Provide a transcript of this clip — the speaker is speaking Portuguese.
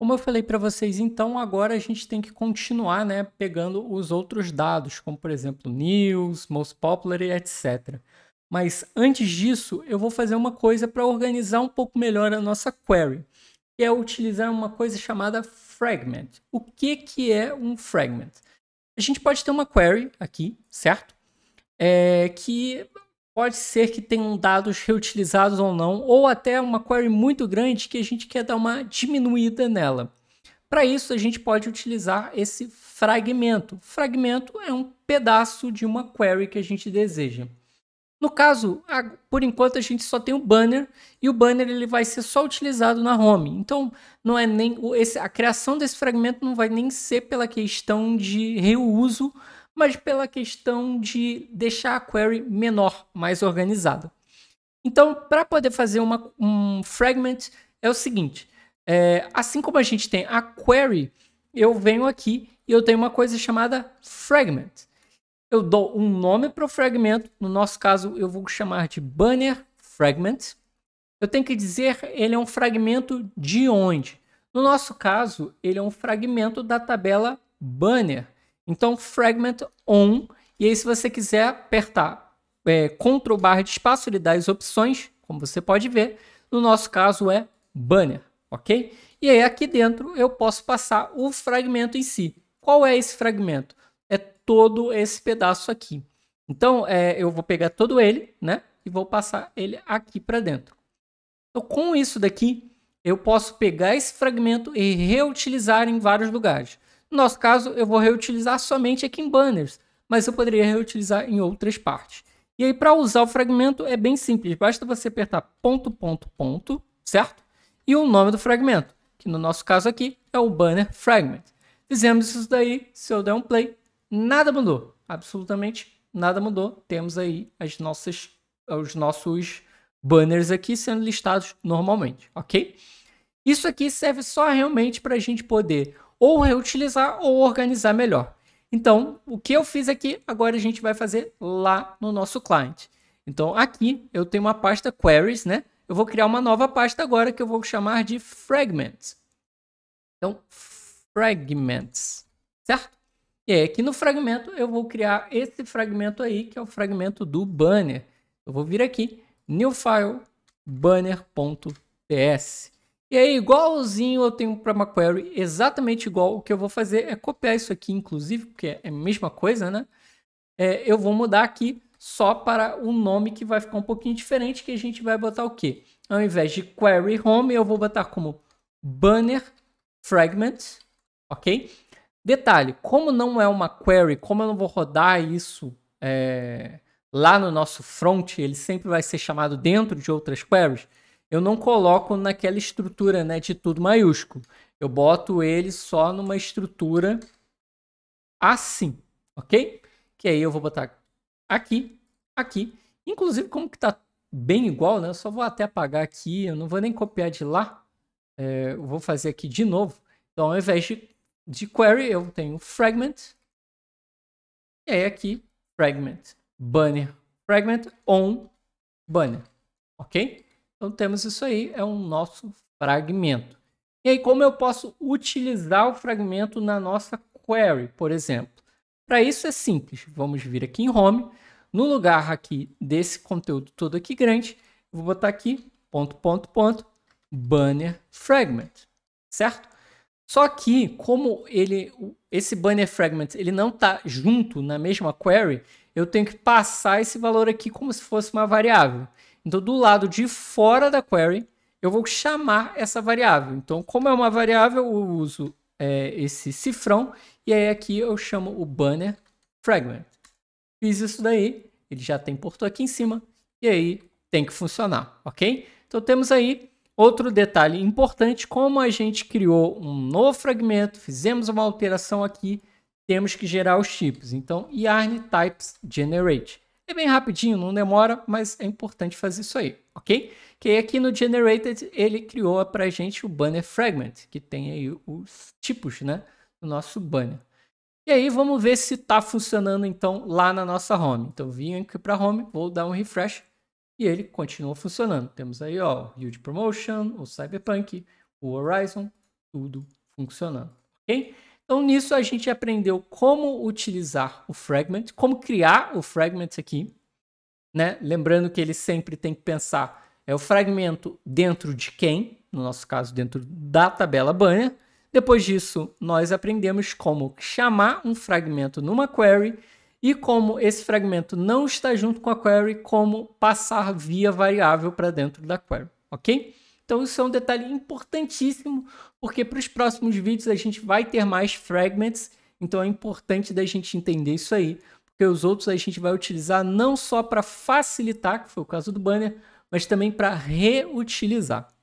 Como eu falei para vocês, então agora a gente tem que continuar né, pegando os outros dados, como por exemplo news, most popular e etc. Mas antes disso, eu vou fazer uma coisa para organizar um pouco melhor a nossa query, que é utilizar uma coisa chamada fragment. O que, que é um fragment? A gente pode ter uma query aqui, certo? É, que pode ser que tenham dados reutilizados ou não, ou até uma query muito grande que a gente quer dar uma diminuída nela. Para isso, a gente pode utilizar esse fragmento. Fragmento é um pedaço de uma query que a gente deseja. No caso, por enquanto a gente só tem o banner e o banner ele vai ser só utilizado na home. Então, não é nem a criação desse fragmento não vai nem ser pela questão de reuso, mas pela questão de deixar a query menor, mais organizada. Então, para poder fazer uma, um fragment, é o seguinte: é, assim como a gente tem a query, eu venho aqui e eu tenho uma coisa chamada fragment. Eu dou um nome para o fragmento, no nosso caso eu vou chamar de banner fragment. Eu tenho que dizer ele é um fragmento de onde. No nosso caso, ele é um fragmento da tabela banner. Então, fragment on, e aí se você quiser apertar é, Ctrl barra de espaço, ele dá as opções, como você pode ver. No nosso caso é banner, ok? E aí aqui dentro eu posso passar o fragmento em si. Qual é esse fragmento? É todo esse pedaço aqui. Então, é, eu vou pegar todo ele, né? E vou passar ele aqui para dentro. Então, com isso daqui, eu posso pegar esse fragmento e reutilizar em vários lugares. No nosso caso, eu vou reutilizar somente aqui em banners, mas eu poderia reutilizar em outras partes. E aí, para usar o fragmento, é bem simples. Basta você apertar ponto, ponto, ponto, certo? E o nome do fragmento, que no nosso caso aqui é o banner fragment. Fizemos isso daí, se eu der um play, nada mudou. Absolutamente nada mudou. Temos aí as nossas, os nossos banners aqui sendo listados normalmente, ok? Isso aqui serve só realmente para a gente poder ou reutilizar é ou organizar melhor. Então, o que eu fiz aqui, agora a gente vai fazer lá no nosso cliente. Então, aqui eu tenho uma pasta queries, né? Eu vou criar uma nova pasta agora que eu vou chamar de fragments. Então, fragments, certo? E aí, é aqui no fragmento, eu vou criar esse fragmento aí, que é o fragmento do banner. Eu vou vir aqui, new file, banner.ts. E aí, igualzinho eu tenho para query exatamente igual, o que eu vou fazer é copiar isso aqui, inclusive, porque é a mesma coisa, né? É, eu vou mudar aqui só para o nome que vai ficar um pouquinho diferente, que a gente vai botar o quê? Ao invés de Query Home, eu vou botar como Banner Fragment, ok? Detalhe, como não é uma query, como eu não vou rodar isso é, lá no nosso front, ele sempre vai ser chamado dentro de outras queries, eu não coloco naquela estrutura né, de tudo maiúsculo. Eu boto ele só numa estrutura assim, ok? Que aí eu vou botar aqui, aqui. Inclusive, como que tá bem igual, né? Eu só vou até apagar aqui, eu não vou nem copiar de lá. É, eu vou fazer aqui de novo. Então, ao invés de, de query, eu tenho fragment. E aí aqui, fragment, banner, fragment on banner, ok? Então temos isso aí, é um nosso fragmento. E aí, como eu posso utilizar o fragmento na nossa query, por exemplo? Para isso é simples. Vamos vir aqui em Home. No lugar aqui desse conteúdo todo aqui grande, vou botar aqui ponto, ponto, ponto, banner fragment, certo? Só que, como ele, esse banner fragment ele não está junto na mesma query, eu tenho que passar esse valor aqui como se fosse uma variável. Então, do lado de fora da query, eu vou chamar essa variável. Então, como é uma variável, eu uso é, esse cifrão e aí aqui eu chamo o banner fragment. Fiz isso daí, ele já tem portou aqui em cima e aí tem que funcionar, ok? Então, temos aí outro detalhe importante, como a gente criou um novo fragmento, fizemos uma alteração aqui, temos que gerar os tipos. Então, yarn types generate. É bem rapidinho, não demora, mas é importante fazer isso aí, ok? Que aqui no Generated ele criou para a gente o banner fragment, que tem aí os tipos, né? Do nosso banner. E aí vamos ver se está funcionando então lá na nossa home. Então vim aqui para home, vou dar um refresh e ele continua funcionando. Temos aí ó, o Yield Promotion, o Cyberpunk, o Horizon, tudo funcionando, ok? Então, nisso a gente aprendeu como utilizar o fragment, como criar o fragment aqui, né? Lembrando que ele sempre tem que pensar é o fragmento dentro de quem, no nosso caso, dentro da tabela banha. Depois disso, nós aprendemos como chamar um fragmento numa query e como esse fragmento não está junto com a query, como passar via variável para dentro da query, ok? Então, isso é um detalhe importantíssimo porque para os próximos vídeos a gente vai ter mais fragments, então é importante da gente entender isso aí, porque os outros a gente vai utilizar não só para facilitar, que foi o caso do banner, mas também para reutilizar.